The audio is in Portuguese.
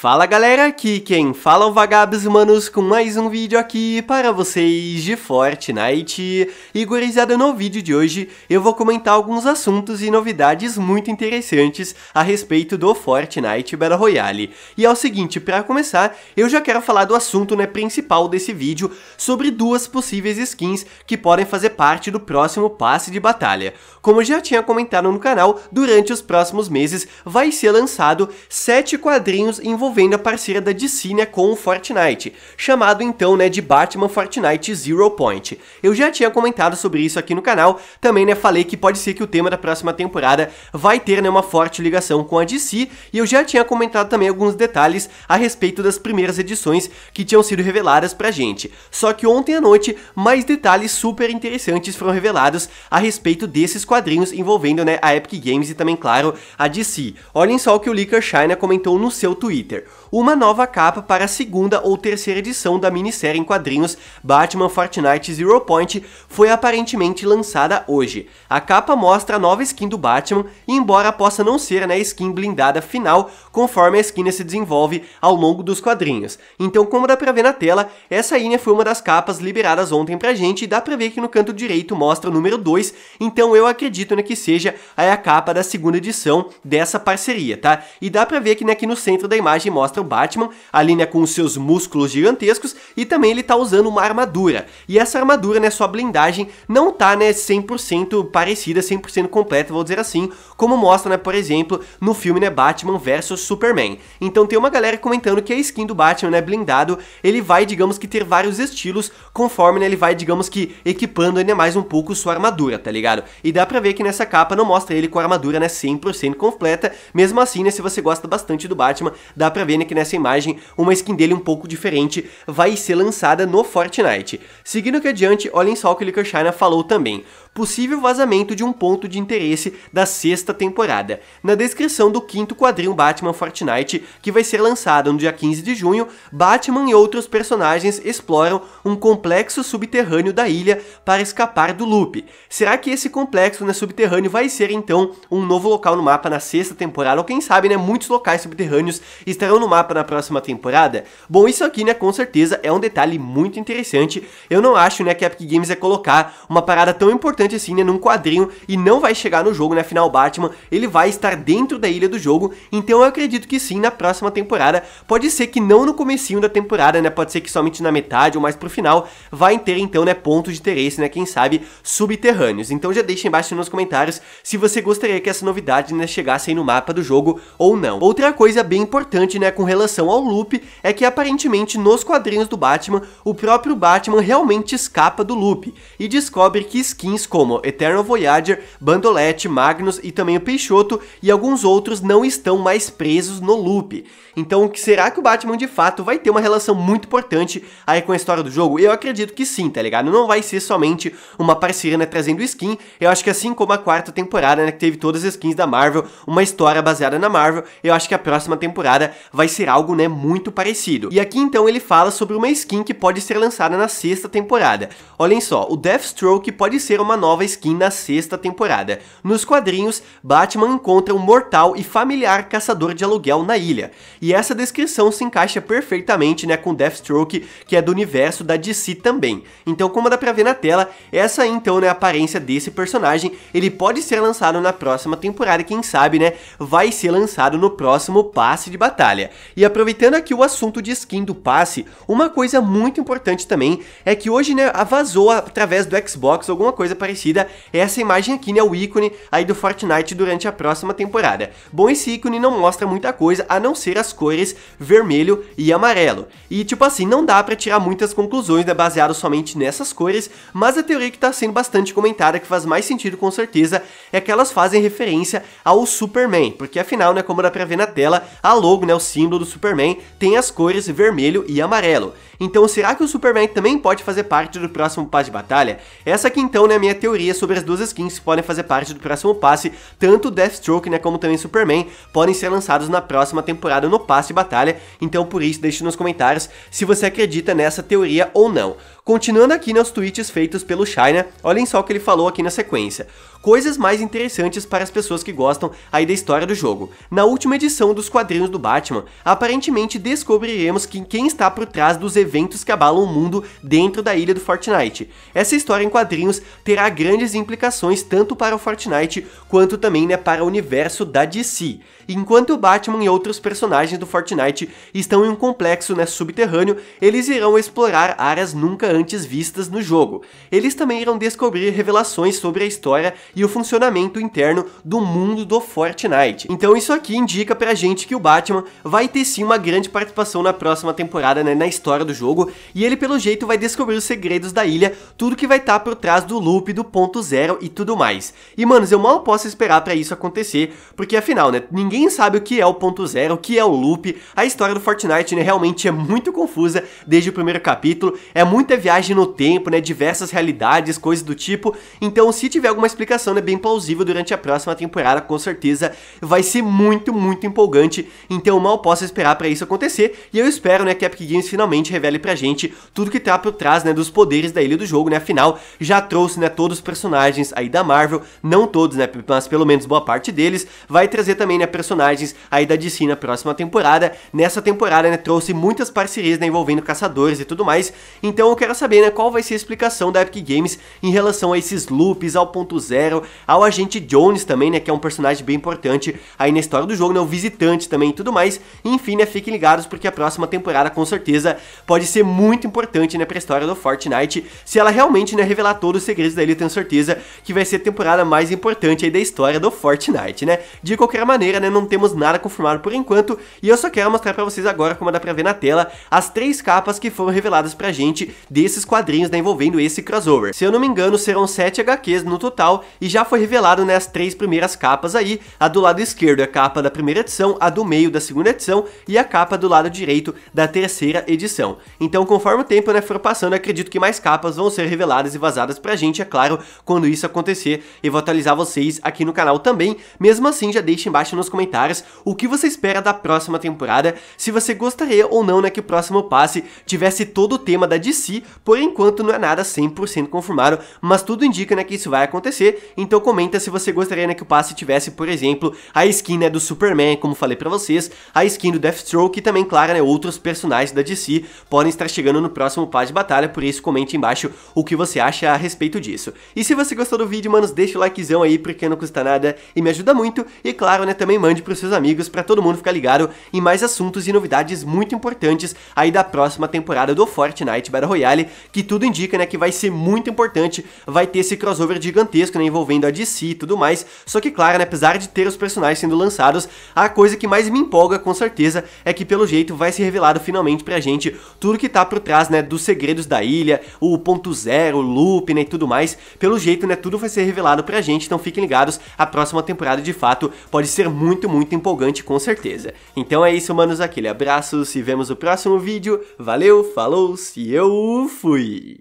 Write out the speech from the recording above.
Fala galera, aqui quem fala é o Vagabes manos com mais um vídeo aqui para vocês de Fortnite. E gurizada, no vídeo de hoje eu vou comentar alguns assuntos e novidades muito interessantes a respeito do Fortnite Battle Royale. E é o seguinte, para começar, eu já quero falar do assunto né, principal desse vídeo sobre duas possíveis skins que podem fazer parte do próximo passe de batalha. Como eu já tinha comentado no canal, durante os próximos meses vai ser lançado sete quadrinhos envolvidos envolvendo a parceira da DC né, com o Fortnite, chamado então né, de Batman Fortnite Zero Point. Eu já tinha comentado sobre isso aqui no canal, também né, falei que pode ser que o tema da próxima temporada vai ter né, uma forte ligação com a DC, e eu já tinha comentado também alguns detalhes a respeito das primeiras edições que tinham sido reveladas pra gente. Só que ontem à noite, mais detalhes super interessantes foram revelados a respeito desses quadrinhos envolvendo né, a Epic Games e também, claro, a DC. Olhem só o que o Licker China comentou no seu Twitter. it uma nova capa para a segunda ou terceira edição da minissérie em quadrinhos Batman Fortnite Zero Point foi aparentemente lançada hoje. A capa mostra a nova skin do Batman, e embora possa não ser na né, skin blindada final, conforme a skin se desenvolve ao longo dos quadrinhos. Então, como dá pra ver na tela, essa linha foi uma das capas liberadas ontem pra gente e dá pra ver que no canto direito mostra o número 2, então eu acredito né, que seja a capa da segunda edição dessa parceria, tá? E dá pra ver que né, aqui no centro da imagem mostra mostra Batman, a linha com os seus músculos gigantescos, e também ele tá usando uma armadura. E essa armadura, né, sua blindagem, não tá, né, 100% parecida, 100% completa, vou dizer assim, como mostra, né, por exemplo, no filme, né, Batman vs Superman. Então tem uma galera comentando que a skin do Batman, né, blindado, ele vai, digamos que, ter vários estilos, conforme, né, ele vai, digamos que, equipando ainda mais um pouco sua armadura, tá ligado? E dá pra ver que nessa capa não mostra ele com a armadura, né, 100% completa, mesmo assim, né, se você gosta bastante do Batman, dá pra ver, né, aqui nessa imagem, uma skin dele um pouco diferente vai ser lançada no Fortnite. Seguindo que adiante, olhem só o que o Liquor China falou também possível vazamento de um ponto de interesse da sexta temporada, na descrição do quinto quadrinho Batman Fortnite, que vai ser lançado no dia 15 de junho, Batman e outros personagens exploram um complexo subterrâneo da ilha para escapar do loop. Será que esse complexo né, subterrâneo vai ser então um novo local no mapa na sexta temporada? Ou quem sabe, né, muitos locais subterrâneos estarão no mapa na próxima temporada? Bom, isso aqui, né, com certeza é um detalhe muito interessante. Eu não acho, né, que a Epic Games é colocar uma parada tão importante importante assim, né, num quadrinho e não vai chegar no jogo, né, afinal Batman, ele vai estar dentro da ilha do jogo, então eu acredito que sim, na próxima temporada, pode ser que não no comecinho da temporada, né, pode ser que somente na metade ou mais pro final, vai ter então, né, pontos de interesse, né, quem sabe, subterrâneos. Então já deixa embaixo nos comentários se você gostaria que essa novidade, né, chegasse aí no mapa do jogo ou não. Outra coisa bem importante, né, com relação ao loop, é que aparentemente nos quadrinhos do Batman, o próprio Batman realmente escapa do loop e descobre que skins como Eternal Voyager, Bandolete, Magnus e também o Peixoto e alguns outros não estão mais presos no loop. Então, será que o Batman de fato vai ter uma relação muito importante aí com a história do jogo? Eu acredito que sim, tá ligado? Não vai ser somente uma parceria né, trazendo skin, eu acho que assim como a quarta temporada, né, que teve todas as skins da Marvel, uma história baseada na Marvel, eu acho que a próxima temporada vai ser algo, né, muito parecido. E aqui então ele fala sobre uma skin que pode ser lançada na sexta temporada. Olhem só, o Deathstroke pode ser uma nova skin na sexta temporada. Nos quadrinhos, Batman encontra um mortal e familiar caçador de aluguel na ilha, e essa descrição se encaixa perfeitamente né, com Deathstroke, que é do universo da DC também. Então, como dá pra ver na tela, essa é então né, a aparência desse personagem, ele pode ser lançado na próxima temporada, quem sabe, né, vai ser lançado no próximo passe de batalha. E aproveitando aqui o assunto de skin do passe, uma coisa muito importante também é que hoje, né, vazou através do Xbox alguma coisa para parecida é essa imagem aqui, né? O ícone aí do Fortnite durante a próxima temporada. Bom, esse ícone não mostra muita coisa, a não ser as cores vermelho e amarelo. E, tipo assim, não dá pra tirar muitas conclusões, né? Baseado somente nessas cores, mas a teoria que tá sendo bastante comentada, que faz mais sentido com certeza, é que elas fazem referência ao Superman, porque afinal, né, como dá pra ver na tela, a logo, né, o símbolo do Superman, tem as cores vermelho e amarelo. Então, será que o Superman também pode fazer parte do próximo Paz de Batalha? Essa aqui então, né, é a minha Teorias sobre as duas skins que podem fazer parte do próximo passe, tanto Deathstroke né, como também Superman podem ser lançados na próxima temporada no passe batalha, então por isso deixe nos comentários se você acredita nessa teoria ou não. Continuando aqui nos tweets feitos pelo China, olhem só o que ele falou aqui na sequência. Coisas mais interessantes para as pessoas que gostam aí da história do jogo. Na última edição dos quadrinhos do Batman, aparentemente descobriremos que quem está por trás dos eventos que abalam o mundo dentro da ilha do Fortnite. Essa história em quadrinhos terá grandes implicações tanto para o Fortnite quanto também né, para o universo da DC. Enquanto o Batman e outros personagens do Fortnite estão em um complexo né, subterrâneo, eles irão explorar áreas nunca antes antes vistas no jogo. Eles também irão descobrir revelações sobre a história e o funcionamento interno do mundo do Fortnite. Então isso aqui indica pra gente que o Batman vai ter sim uma grande participação na próxima temporada, né, na história do jogo, e ele pelo jeito vai descobrir os segredos da ilha, tudo que vai estar tá por trás do loop do ponto zero e tudo mais. E manos, eu mal posso esperar para isso acontecer, porque afinal, né, ninguém sabe o que é o ponto zero, o que é o loop, a história do Fortnite, né, realmente é muito confusa desde o primeiro capítulo, é muita viagem no tempo, né, diversas realidades, coisas do tipo. Então, se tiver alguma explicação, né, bem plausível durante a próxima temporada, com certeza vai ser muito, muito empolgante. Então, mal posso esperar para isso acontecer. E eu espero, né, que a Epic Games finalmente revele pra gente tudo que tá por trás, né, dos poderes da ilha do jogo, né? Afinal, já trouxe, né, todos os personagens aí da Marvel, não todos, né, mas pelo menos boa parte deles. Vai trazer também, né, personagens aí da DC na próxima temporada. Nessa temporada, né, trouxe muitas parcerias, né, envolvendo caçadores e tudo mais. Então, eu quero quero saber né, qual vai ser a explicação da Epic Games em relação a esses loops, ao ponto zero, ao agente Jones também, né, que é um personagem bem importante aí na história do jogo, né, o visitante também e tudo mais. Enfim, né, fiquem ligados porque a próxima temporada com certeza pode ser muito importante, né, pra história do Fortnite. Se ela realmente, né, revelar todos os segredos dele, eu tenho certeza que vai ser a temporada mais importante aí da história do Fortnite, né. De qualquer maneira, né, não temos nada confirmado por enquanto e eu só quero mostrar pra vocês agora como dá pra ver na tela as três capas que foram reveladas pra gente de desses quadrinhos né, envolvendo esse crossover. Se eu não me engano, serão 7 HQs no total e já foi revelado né, três primeiras capas aí. A do lado esquerdo é a capa da primeira edição, a do meio da segunda edição e a capa do lado direito da terceira edição. Então, conforme o tempo né, for passando, acredito que mais capas vão ser reveladas e vazadas pra gente, é claro, quando isso acontecer, eu vou atualizar vocês aqui no canal também. Mesmo assim, já deixe embaixo nos comentários o que você espera da próxima temporada, se você gostaria ou não né, que o próximo passe tivesse todo o tema da DC por enquanto não é nada 100% confirmado, mas tudo indica né, que isso vai acontecer, então comenta se você gostaria né, que o passe tivesse, por exemplo, a skin né, do Superman, como falei para vocês, a skin do Deathstroke e também, claro, né, outros personagens da DC podem estar chegando no próximo passe de batalha, por isso comente embaixo o que você acha a respeito disso. E se você gostou do vídeo, manos, deixa o likezão aí, porque não custa nada e me ajuda muito, e claro, né, também mande pros seus amigos para todo mundo ficar ligado em mais assuntos e novidades muito importantes aí da próxima temporada do Fortnite Battle Royale, que tudo indica, né, que vai ser muito importante, vai ter esse crossover gigantesco, né, envolvendo a DC e tudo mais. Só que claro, né, apesar de ter os personagens sendo lançados, a coisa que mais me empolga com certeza é que pelo jeito vai ser revelado finalmente pra gente tudo que tá por trás, né, dos segredos da ilha, o ponto zero, o loop, né, e tudo mais. Pelo jeito, né, tudo vai ser revelado pra gente, então fiquem ligados, a próxima temporada de fato pode ser muito, muito empolgante com certeza. Então é isso, manos, aquele abraço, se vemos no próximo vídeo, valeu, falou, se eu fui!